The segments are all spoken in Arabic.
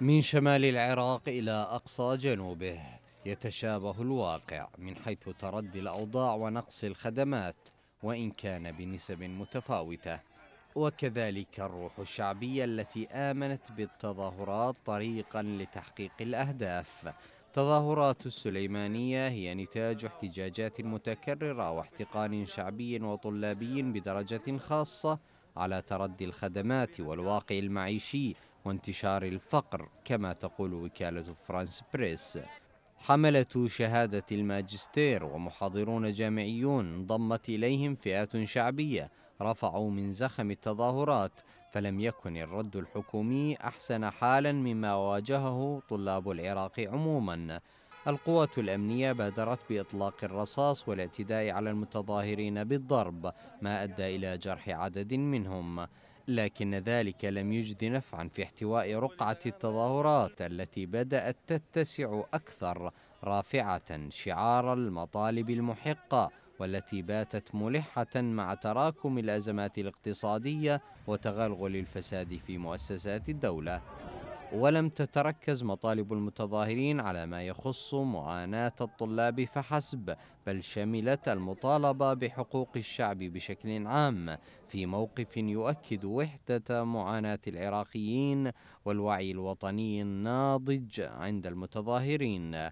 من شمال العراق إلى أقصى جنوبه يتشابه الواقع من حيث تردي الأوضاع ونقص الخدمات وإن كان بنسب متفاوتة وكذلك الروح الشعبية التي آمنت بالتظاهرات طريقا لتحقيق الأهداف تظاهرات السليمانية هي نتاج احتجاجات متكررة واحتقان شعبي وطلابي بدرجة خاصة على تردي الخدمات والواقع المعيشي وانتشار الفقر كما تقول وكالة فرانس بريس حملة شهادة الماجستير ومحاضرون جامعيون انضمت إليهم فئات شعبية رفعوا من زخم التظاهرات فلم يكن الرد الحكومي أحسن حالا مما واجهه طلاب العراق عموما القوات الأمنية بادرت بإطلاق الرصاص والاعتداء على المتظاهرين بالضرب ما أدى إلى جرح عدد منهم لكن ذلك لم يجد نفعا في احتواء رقعة التظاهرات التي بدأت تتسع أكثر رافعة شعار المطالب المحقة والتي باتت ملحة مع تراكم الأزمات الاقتصادية وتغلغل الفساد في مؤسسات الدولة ولم تتركز مطالب المتظاهرين على ما يخص معاناة الطلاب فحسب بل شملت المطالبة بحقوق الشعب بشكل عام في موقف يؤكد وحدة معاناة العراقيين والوعي الوطني الناضج عند المتظاهرين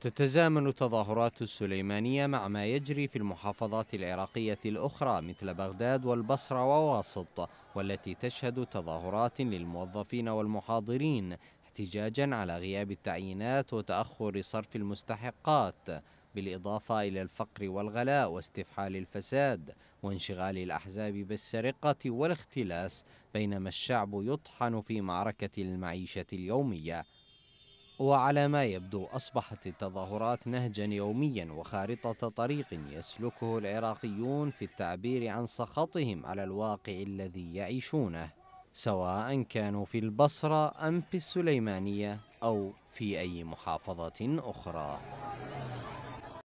تتزامن تظاهرات السليمانية مع ما يجري في المحافظات العراقية الأخرى مثل بغداد والبصرة وواسط والتي تشهد تظاهرات للموظفين والمحاضرين احتجاجا على غياب التعيينات وتأخر صرف المستحقات بالإضافة إلى الفقر والغلاء واستفحال الفساد وانشغال الأحزاب بالسرقة والاختلاس بينما الشعب يطحن في معركة المعيشة اليومية وعلى ما يبدو أصبحت التظاهرات نهجا يوميا وخارطة طريق يسلكه العراقيون في التعبير عن سخطهم على الواقع الذي يعيشونه سواء كانوا في البصرة أم في السليمانية أو في أي محافظة أخرى